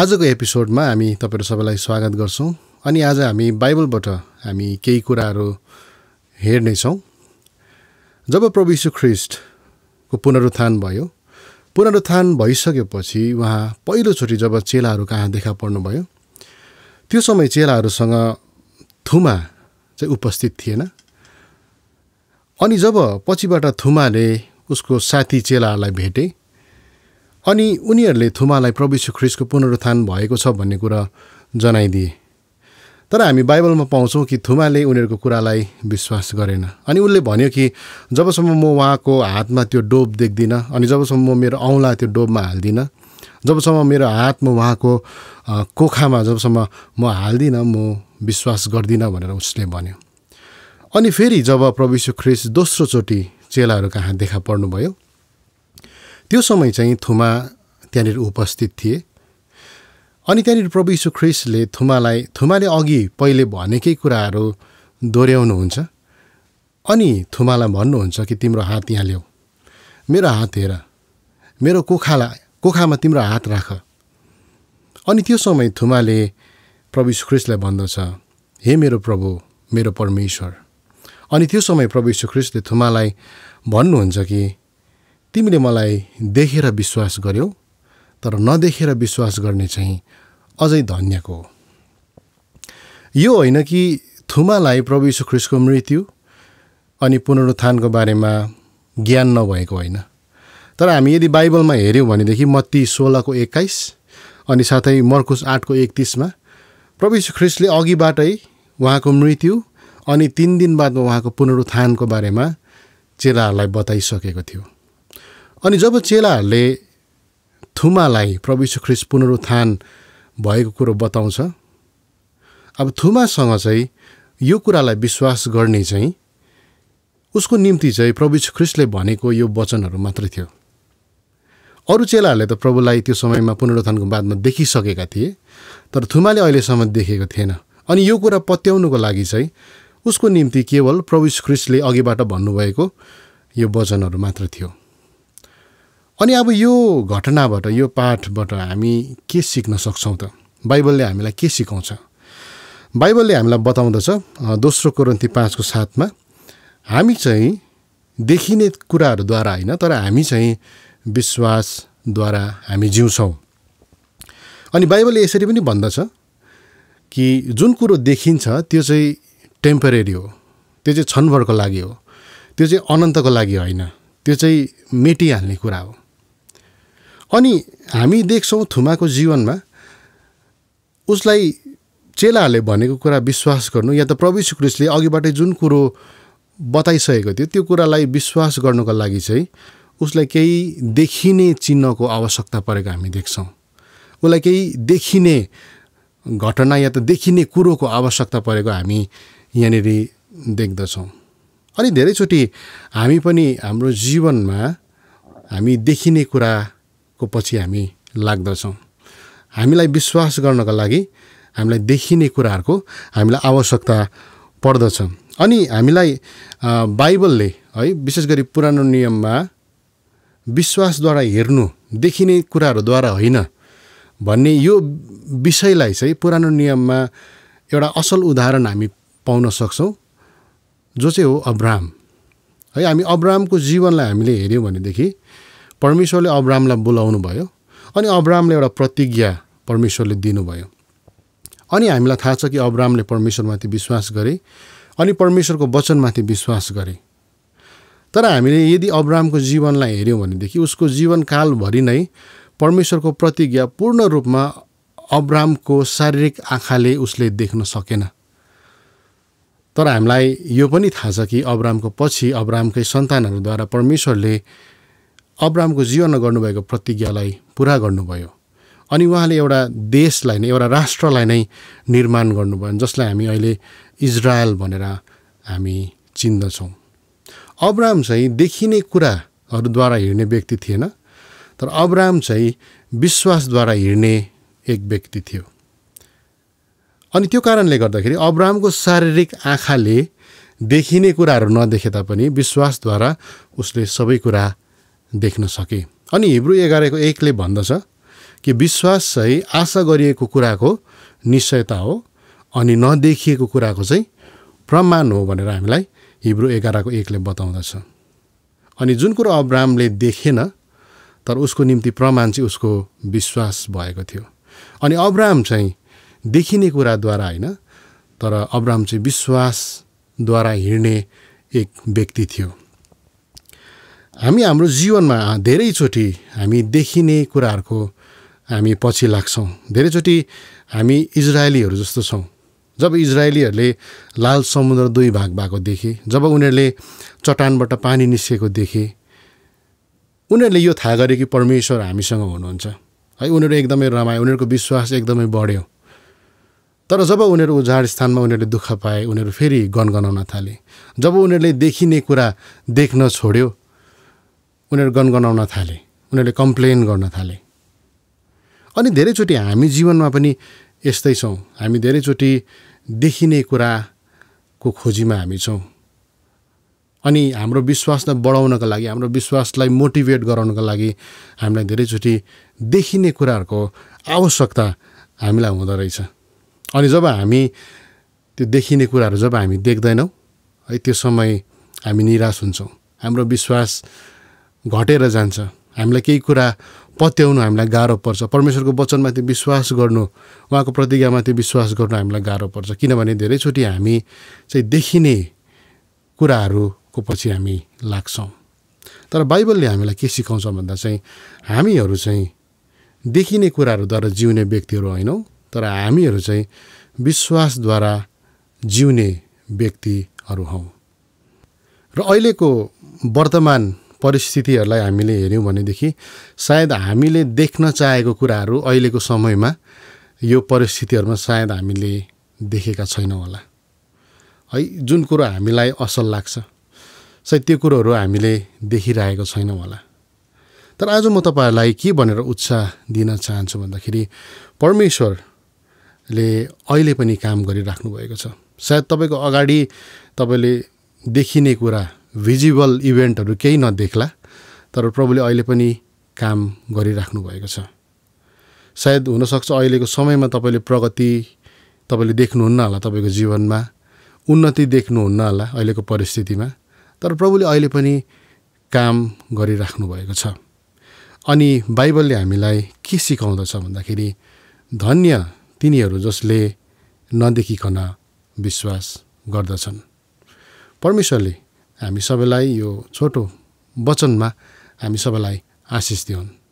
आजको एपिसोडमा हामी तपाईँहरू सबैलाई स्वागत गर्छौँ अनि आज हामी बाइबलबाट हामी केही कुराहरू हेर्नेछौँ जब प्रभु ख्रिस्टको पुनरुत्थान भयो पुनरुत्थान भइसकेपछि उहाँ पहिलोचोटि जब चेलाहरू कहाँ देखा पर्नुभयो त्यो समय चेलाहरूसँग थुमा चाहिँ उपस्थित थिएन अनि जब पछिबाट थुमाले उसको साथी चेलाहरूलाई भेटे अनि उनीहरूले थुमालाई प्रविश्व ख्रिसको पुनरुत्थान भएको छ भन्ने कुरा जनाइदिए तर हामी बाइबलमा पाउँछौँ कि थुमाले उनीहरूको कुरालाई विश्वास गरेन अनि उसले भन्यो कि जबसम्म म उहाँको हातमा त्यो डोब देख्दिनँ अनि जबसम्म म मेरो औँला त्यो डोबमा हाल्दिनँ जबसम्म मेरो हात म उहाँको कोखामा जबसम्म म हाल्दिनँ म विश्वास गर्दिनँ भनेर उसले भन्यो अनि फेरि जब प्रविश्व ख्रिस दोस्रोचोटि चेलाहरू कहाँ देखा पर्नुभयो त्यो समय चाहिँ थुमा त्यहाँनिर उपस्थित थिए अनि त्यहाँनिर प्रभु यीशु ख्रिस्टले थुमालाई थुमाले अघि पहिले भनेकै कुराहरू दोहोऱ्याउनुहुन्छ अनि थुमालाई भन्नुहुन्छ कि तिम्रो हात यहाँ ल्याऊ मेरो हात हेर मेरो कोखालाई कोखामा तिम्रो हात राख अनि त्यो समय थुमाले प्रभु सुख्रिस्टलाई भन्दछ हे मेरो प्रभु मेरो परमेश्वर अनि त्यो समय प्रभु सुख्रिस्टले थुमालाई भन्नुहुन्छ कि तिमीले मलाई देखेर विश्वास गर्यौ तर नदेखेर विश्वास गर्ने चाहिँ अझै धन्यको हो यो होइन कि थुमालाई प्रभु यीशु मृत्यु अनि पुनरुत्थानको बारेमा ज्ञान नभएको होइन तर हामी यदि बाइबलमा हेऱ्यौँ भनेदेखि मत्ती सोह्रको एक्काइस अनि साथै मर्कुस आठको एकतिसमा प्रभु यीशु ख्रिस्टले अघिबाटै उहाँको मृत्यु अनि तिन दिन बादमा उहाँको पुनरुत्थानको बारेमा चेलाहरूलाई बताइसकेको थियो अनि जब चेलाहरूले थुमालाई प्रविश्व ख्रिस पुनरुत्थान भएको कुरो बताउँछ अब थुमासँग चाहिँ यो कुरालाई विश्वास गर्ने चाहिँ उसको निम्ति चाहिँ प्रविश्व ख्रिस्टले भनेको यो वचनहरू मात्रै थियो अरू चेलाहरूले त प्रभुलाई त्यो समयमा पुनरुत्थानको बादमा देखिसकेका थिए तर थुमाले अहिलेसम्म देखेको थिएन अनि यो कुरा पत्याउनुको लागि चाहिँ उसको निम्ति केवल प्रभु ख्रिस्टले अघिबाट भन्नुभएको यो वचनहरू मात्र थियो अनि अब यो घटनाबाट यो पाठबाट हामी के सिक्न सक्छौँ त बाइबलले हामीलाई के सिकाउँछ बाइबलले हामीलाई बताउँदछ दोस्रो कोरन्ती पाँचको साथमा हामी चाहिँ देखिने कुराहरूद्वारा होइन तर हामी चाहिँ विश्वासद्वारा हामी जिउँछौँ अनि बाइबलले यसरी पनि भन्दछ कि जुन कुरो देखिन्छ त्यो चाहिँ टेम्परेरी हो त्यो चाहिँ क्षणभरको लागि हो त्यो चाहिँ अनन्तको लागि होइन त्यो चाहिँ मेटिहाल्ने कुरा हो अनि हामी देख्छौँ थुमाको जीवनमा उसलाई चेलाहरूले भनेको कुरा विश्वास गर्नु या त प्रभु श्रीकृष्णले अघिबाटै जुन कुरो बताइसकेको थियो त्यो कुरालाई विश्वास गर्नुको लागि चाहिँ उसलाई केही देखिने चिन्हको आवश्यकता परेको हामी देख्छौँ उसलाई केही देखिने घटना या त देखिने कुरोको आवश्यकता परेको हामी यहाँनिर देख्दछौँ अनि धेरैचोटि हामी पनि हाम्रो जीवनमा हामी देखिने कुरा पछि हामी लाग्दछौँ हामीलाई विश्वास गर्नका लागि हामीलाई देखिने कुराहरूको हामीलाई आवश्यकता पर्दछ अनि हामीलाई बाइबलले है विशेष गरी पुरानो नियममा विश्वासद्वारा हेर्नु देखिने कुराहरूद्वारा होइन भन्ने यो विषयलाई चाहिँ पुरानो नियममा एउटा असल उदाहरण हामी पाउन सक्छौँ जो चाहिँ हो अब्राम है हामी अब्राहमको जीवनलाई हामीले हेऱ्यौँ भनेदेखि परमेश्वरले अब्रामलाई बोलाउनु भयो अनि अब्रामले एउटा प्रतिज्ञा परमेश्वरले दिनुभयो अनि हामीलाई थाहा छ कि अब्रामले परमेश्वरमाथि विश्वास गरे अनि परमेश्वरको वचनमाथि विश्वास गरे तर हामीले यदि अब्रामको जीवनलाई हेऱ्यौँ भनेदेखि उसको जीवनकालभरि नै परमेश्वरको प्रतिज्ञा पूर्ण रूपमा अब्रामको शारीरिक आँखाले उसले देख्न सकेन तर हामीलाई यो पनि थाहा छ कि अब्रामको पछि अब्रामकै सन्तानहरूद्वारा परमेश्वरले अब्रामको जीवनमा गर्नुभएको प्रतिज्ञालाई पुरा गर्नुभयो अनि उहाँले एउटा देशलाई नै एउटा राष्ट्रलाई नै निर्माण गर्नुभयो जसलाई हामी अहिले इजरायल भनेर हामी चिन्दछौँ अब्राम चाहिँ देखिने कुराहरूद्वारा हिँड्ने व्यक्ति थिएन तर अब्राम चाहिँ विश्वासद्वारा हिँड्ने एक व्यक्ति थियो अनि त्यो कारणले गर्दाखेरि अब्रामको शारीरिक आँखाले देखिने कुराहरू नदेखे तापनि विश्वासद्वारा उसले सबै कुरा देख्न सके अनि हिब्रू एघारको एकले भन्दछ कि विश्वास चाहिँ आशा गरिएको कुराको निश्चयता हो अनि नदेखिएको कुराको चाहिँ प्रमाण हो भनेर हामीलाई हिब्रू एघारको एकले बताउँदछ अनि जुन कुरो अब्राहमले देखेन तर उसको निम्ति प्रमाण चाहिँ उसको विश्वास भएको थियो अनि अब्राम चाहिँ देखिने कुराद्वारा होइन तर अब्राम चाहिँ विश्वासद्वारा हिँड्ने एक व्यक्ति थियो हामी हाम्रो जीवनमा धेरैचोटि हामी देखिने कुराहरूको हामी पछि लाग्छौँ धेरैचोटि हामी इजरायलीहरू जस्तो छौँ जब इजरायलीहरूले लाल समुद्र दुई भाग भएको देखे जब उनीहरूले चट्टानबाट पानी निस्केको देखे उनीहरूले यो थाहा गरे कि परमेश्वर हामीसँग हुनुहुन्छ है उनीहरू एकदमै रमाए उनीहरूको विश्वास एकदमै बढ्यो तर जब उनीहरू उजाड स्थानमा उनीहरूले दुःख पाए उनीहरू फेरि गनगनाउन थाले जब उनीहरूले देखिने कुरा देख्न छोड्यो उनीहरू गनगनाउन थाले उनीहरूले कम्प्लेन गर्न थाले अनि धेरैचोटि हामी जीवनमा पनि यस्तै छौँ हामी धेरैचोटि देखिने कुराको खोजीमा हामी छौँ अनि हाम्रो विश्वासलाई बढाउनको लागि हाम्रो विश्वासलाई मोटिभेट गराउनको लागि हामीलाई धेरैचोटि देखिने कुराहरूको आवश्यकता हामीलाई हुँदो रहेछ अनि जब हामी त्यो देखिने कुराहरू जब हामी देख्दैनौँ है त्यो समय हामी निराश हुन्छौँ हाम्रो विश्वास घटेर जान्छ हामीलाई केही कुरा पत्याउनु हामीलाई गाह्रो पर्छ परमेश्वरको वचनमाथि विश्वास गर्नु उहाँको प्रतिज्ञामाथि विश्वास गर्नु हामीलाई गाह्रो पर्छ किनभने धेरैचोटि हामी चाहिँ देखिने कुराहरूको पछि हामी लाग्छौँ तर बाइबलले हामीलाई के सिकाउँछ भन्दा चाहिँ हामीहरू चाहिँ देखिने कुराहरूद्वारा जिउने व्यक्तिहरू होइनौँ तर हामीहरू चाहिँ विश्वासद्वारा जिउने व्यक्तिहरू हौँ र अहिलेको वर्तमान परिस्थितिहरूलाई हामीले हेऱ्यौँ भनेदेखि सायद हामीले देख्न चाहेको कुराहरू अहिलेको समयमा यो परिस्थितिहरूमा सायद हामीले देखेका छैनौँ होला है जुन कुरो हामीलाई असल लाग्छ सायद त्यो कुरोहरू हामीले देखिरहेको छैनौँ होला तर आज म तपाईँहरूलाई के भनेर उत्साह दिन चाहन्छु भन्दाखेरि परमेश्वरले अहिले पनि काम गरिराख्नु भएको छ सायद तपाईँको अगाडि तपाईँले देखिने कुरा भिजिबल इभेन्टहरू केही नदेख्ला तर प्रभुले अहिले पनि काम गरिराख्नु भएको छ सायद हुनसक्छ अहिलेको समयमा तपाईँले प्रगति तपाईँले देख्नुहुन्न होला तपाईँको जीवनमा उन्नति देख्नुहुन्न होला अहिलेको परिस्थितिमा तर प्रभुले अहिले पनि काम गरिराख्नु भएको छ अनि बाइबलले हामीलाई के सिकाउँदछ भन्दाखेरि धन्य तिनीहरू जसले नदेखिकन विश्वास गर्दछन् परमेश्वरले हामी सबैलाई यो छोटो वचनमा हामी सबैलाई आशिष दिउन्